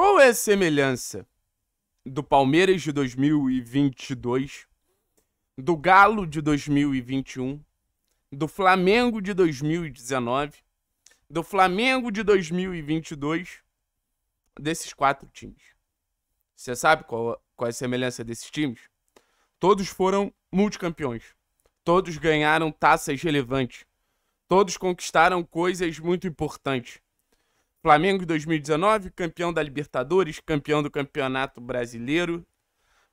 Qual é a semelhança do Palmeiras de 2022, do Galo de 2021, do Flamengo de 2019, do Flamengo de 2022, desses quatro times? Você sabe qual, qual é a semelhança desses times? Todos foram multicampeões. Todos ganharam taças relevantes. Todos conquistaram coisas muito importantes. Flamengo 2019, campeão da Libertadores, campeão do Campeonato Brasileiro.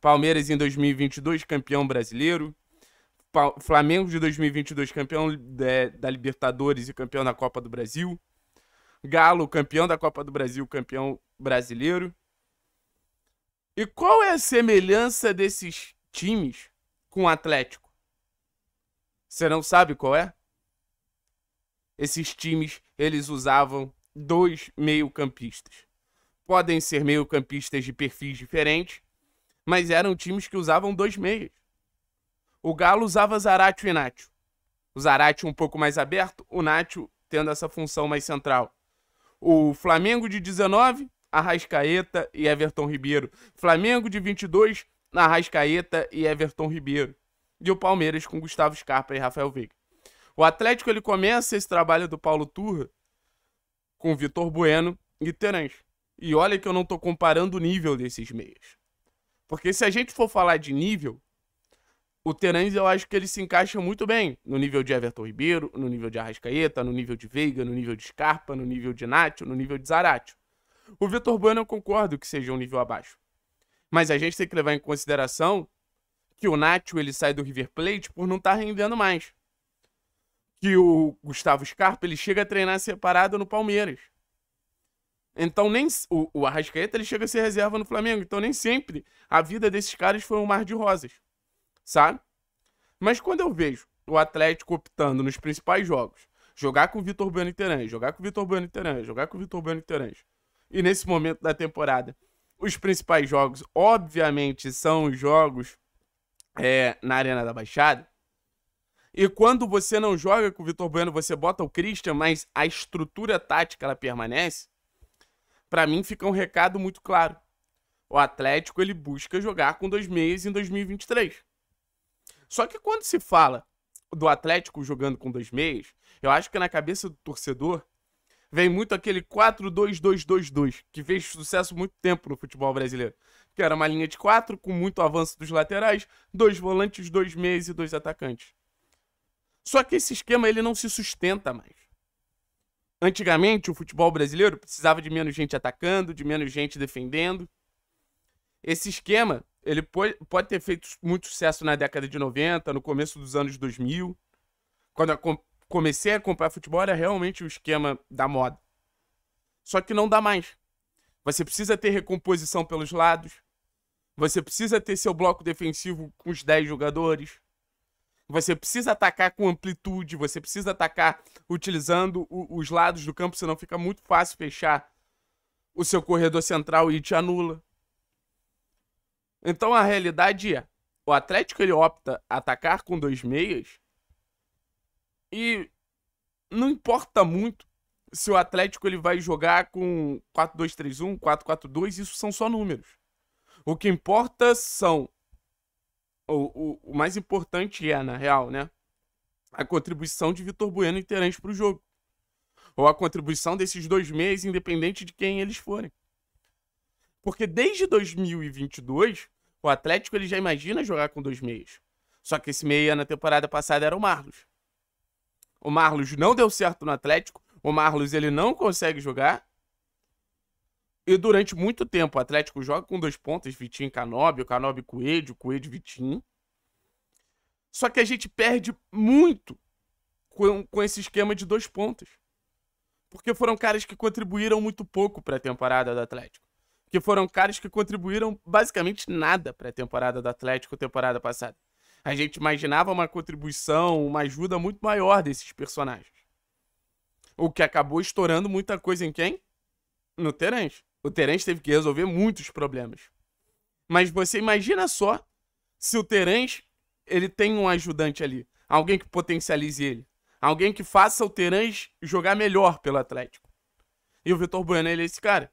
Palmeiras em 2022, campeão brasileiro. Flamengo de 2022, campeão da Libertadores e campeão da Copa do Brasil. Galo, campeão da Copa do Brasil, campeão brasileiro. E qual é a semelhança desses times com o Atlético? Você não sabe qual é? Esses times, eles usavam dois meio-campistas. Podem ser meio-campistas de perfis diferentes, mas eram times que usavam dois meias. O Galo usava Zaratio e Nacho. O Zaratio um pouco mais aberto, o Nacho tendo essa função mais central. O Flamengo de 19, Arrascaeta e Everton Ribeiro. Flamengo de 22, Arrascaeta e Everton Ribeiro. E o Palmeiras com Gustavo Scarpa e Rafael Veiga. O Atlético ele começa esse trabalho do Paulo Turra com Vitor Bueno e Terence. E olha que eu não estou comparando o nível desses meias. Porque se a gente for falar de nível, o Terence eu acho que ele se encaixa muito bem no nível de Everton Ribeiro, no nível de Arrascaeta, no nível de Veiga, no nível de Scarpa, no nível de Nacho, no nível de Zaratio. O Vitor Bueno eu concordo que seja um nível abaixo. Mas a gente tem que levar em consideração que o Nacho ele sai do River Plate por não estar tá rendendo mais que o Gustavo Scarpa ele chega a treinar separado no Palmeiras. Então nem o, o Arrascaeta ele chega a ser reserva no Flamengo. Então nem sempre a vida desses caras foi um mar de rosas, sabe? Mas quando eu vejo o Atlético optando nos principais jogos, jogar com o Vitor Bueno Terãs, jogar com o Vitor Bueno Terãs, jogar com o Vitor Bueno Terãs, e nesse momento da temporada, os principais jogos, obviamente, são os jogos é, na Arena da Baixada. E quando você não joga com o Vitor Bueno, você bota o Christian, mas a estrutura tática ela permanece. Para mim fica um recado muito claro. O Atlético ele busca jogar com dois meias em 2023. Só que quando se fala do Atlético jogando com dois meias, eu acho que na cabeça do torcedor vem muito aquele 4-2-2-2-2 que fez sucesso muito tempo no futebol brasileiro. Que era uma linha de quatro com muito avanço dos laterais, dois volantes, dois meias e dois atacantes. Só que esse esquema ele não se sustenta mais. Antigamente, o futebol brasileiro precisava de menos gente atacando, de menos gente defendendo. Esse esquema ele pode ter feito muito sucesso na década de 90, no começo dos anos 2000. Quando eu comecei a comprar futebol, era realmente o esquema da moda. Só que não dá mais. Você precisa ter recomposição pelos lados. Você precisa ter seu bloco defensivo com os 10 jogadores. Você precisa atacar com amplitude, você precisa atacar utilizando o, os lados do campo, senão fica muito fácil fechar o seu corredor central e te anula. Então a realidade é, o Atlético ele opta atacar com dois meias e não importa muito se o Atlético ele vai jogar com 4-2-3-1, 4-4-2, isso são só números. O que importa são o, o, o mais importante é, na real, né? A contribuição de Vitor Bueno e Terence para o jogo. Ou a contribuição desses dois meias, independente de quem eles forem. Porque desde 2022, o Atlético ele já imagina jogar com dois meias. Só que esse meia na temporada passada era o Marlos. O Marlos não deu certo no Atlético. O Marlos ele não consegue jogar. E durante muito tempo, o Atlético joga com dois pontos: Vitinho e Canobi, o Canobi Coelho, o Coelho Vitinho. Só que a gente perde muito com, com esse esquema de dois pontos, Porque foram caras que contribuíram muito pouco para a temporada do Atlético. Que foram caras que contribuíram basicamente nada para a temporada do Atlético temporada passada. A gente imaginava uma contribuição, uma ajuda muito maior desses personagens. O que acabou estourando muita coisa em quem? No Terence. O Terence teve que resolver muitos problemas. Mas você imagina só se o Terence ele tem um ajudante ali, alguém que potencialize ele, alguém que faça o Terence jogar melhor pelo Atlético. E o Vitor Bueno ele é esse cara.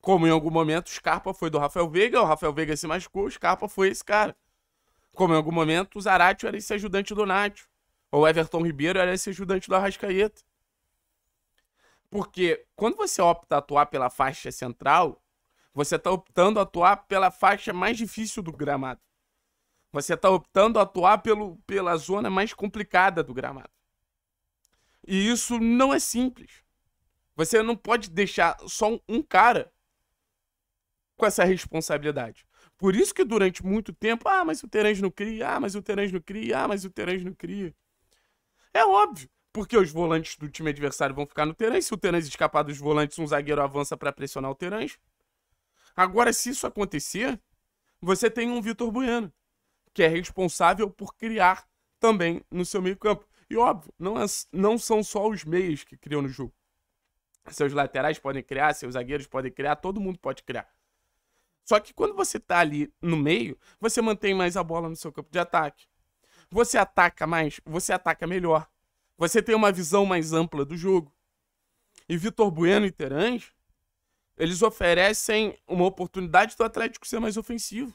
Como em algum momento o Scarpa foi do Rafael Veiga, o Rafael Veiga se machucou, o Scarpa foi esse cara. Como em algum momento o Zaratio era esse ajudante do Nath, ou o Everton Ribeiro era esse ajudante do Arrascaeta. Porque quando você opta a atuar pela faixa central, você está optando a atuar pela faixa mais difícil do gramado. Você está optando a atuar pelo, pela zona mais complicada do gramado. E isso não é simples. Você não pode deixar só um cara com essa responsabilidade. Por isso que durante muito tempo, ah, mas o Terãs não cria, ah, mas o Terãs não cria, ah, mas o Terãs não cria. É óbvio porque os volantes do time adversário vão ficar no Terãs. Se o Terãs escapar dos volantes, um zagueiro avança para pressionar o Terãs. Agora, se isso acontecer, você tem um Vitor Bueno, que é responsável por criar também no seu meio-campo. E óbvio, não, é, não são só os meios que criam no jogo. Seus laterais podem criar, seus zagueiros podem criar, todo mundo pode criar. Só que quando você está ali no meio, você mantém mais a bola no seu campo de ataque. Você ataca mais, você ataca melhor você tem uma visão mais ampla do jogo. E Vitor Bueno e Terãs, eles oferecem uma oportunidade do Atlético ser mais ofensivo.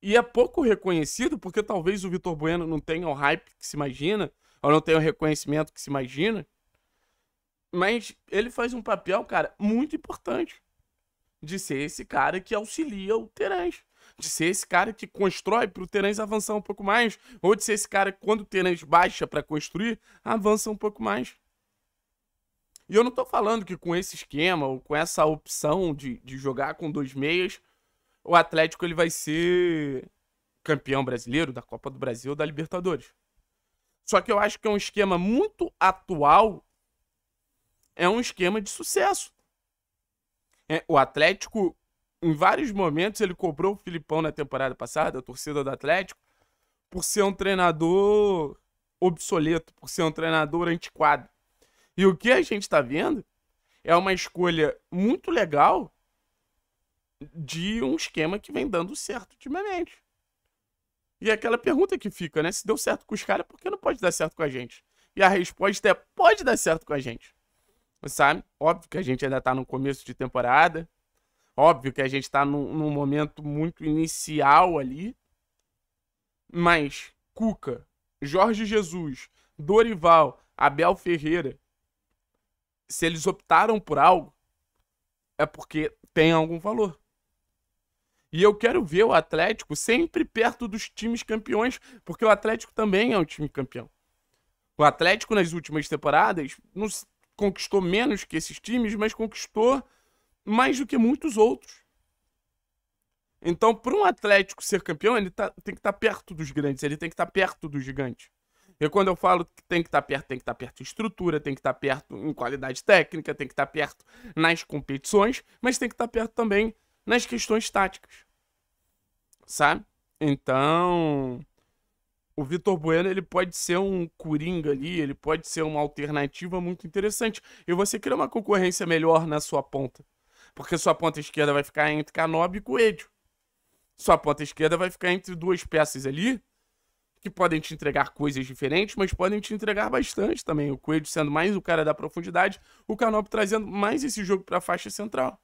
E é pouco reconhecido, porque talvez o Vitor Bueno não tenha o hype que se imagina, ou não tenha o reconhecimento que se imagina. Mas ele faz um papel, cara, muito importante de ser esse cara que auxilia o Terãs de ser esse cara que constrói para o Terence avançar um pouco mais, ou de ser esse cara que quando o Terence baixa para construir, avança um pouco mais. E eu não estou falando que com esse esquema, ou com essa opção de, de jogar com dois meias, o Atlético ele vai ser campeão brasileiro da Copa do Brasil ou da Libertadores. Só que eu acho que é um esquema muito atual, é um esquema de sucesso. É, o Atlético em vários momentos ele cobrou o Filipão na temporada passada, a torcida do Atlético, por ser um treinador obsoleto, por ser um treinador antiquado. E o que a gente está vendo é uma escolha muito legal de um esquema que vem dando certo ultimamente. E é aquela pergunta que fica, né? Se deu certo com os caras, por que não pode dar certo com a gente? E a resposta é: pode dar certo com a gente. Sabe? Óbvio que a gente ainda tá no começo de temporada. Óbvio que a gente tá num, num momento muito inicial ali. Mas Cuca, Jorge Jesus, Dorival, Abel Ferreira, se eles optaram por algo, é porque tem algum valor. E eu quero ver o Atlético sempre perto dos times campeões, porque o Atlético também é um time campeão. O Atlético, nas últimas temporadas, não conquistou menos que esses times, mas conquistou mais do que muitos outros. Então, para um Atlético ser campeão, ele tá, tem que estar tá perto dos grandes, ele tem que estar tá perto do gigante. E quando eu falo que tem que estar tá perto, tem que estar tá perto em estrutura, tem que estar tá perto em qualidade técnica, tem que estar perto nas competições, mas tem que estar perto também nas questões táticas. Sabe? Então, o Vitor Bueno, ele pode ser um coringa ali, ele pode ser uma alternativa muito interessante. E você cria uma concorrência melhor na sua ponta. Porque sua ponta esquerda vai ficar entre Canobi e Coelho. Sua ponta esquerda vai ficar entre duas peças ali que podem te entregar coisas diferentes, mas podem te entregar bastante também. O Coelho sendo mais o cara da profundidade, o Canobi trazendo mais esse jogo para a faixa central.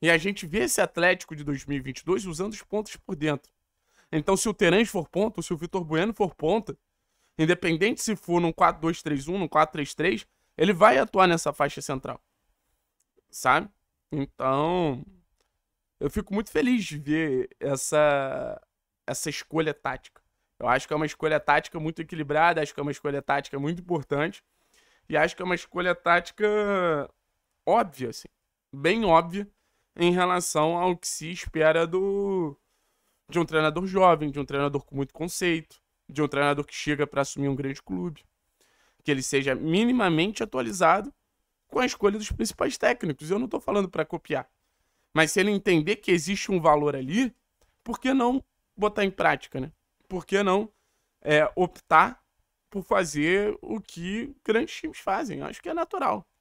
E a gente vê esse Atlético de 2022 usando os pontos por dentro. Então, se o Terence for ponta, ou se o Vitor Bueno for ponta, independente se for num 4-2-3-1, num 4-3-3, ele vai atuar nessa faixa central. Sabe? Então, eu fico muito feliz de ver essa, essa escolha tática. Eu acho que é uma escolha tática muito equilibrada, acho que é uma escolha tática muito importante. E acho que é uma escolha tática óbvia, assim, bem óbvia em relação ao que se espera do de um treinador jovem, de um treinador com muito conceito, de um treinador que chega para assumir um grande clube, que ele seja minimamente atualizado com a escolha dos principais técnicos. Eu não estou falando para copiar. Mas se ele entender que existe um valor ali, por que não botar em prática, né? Por que não é, optar por fazer o que grandes times fazem? Acho que é natural.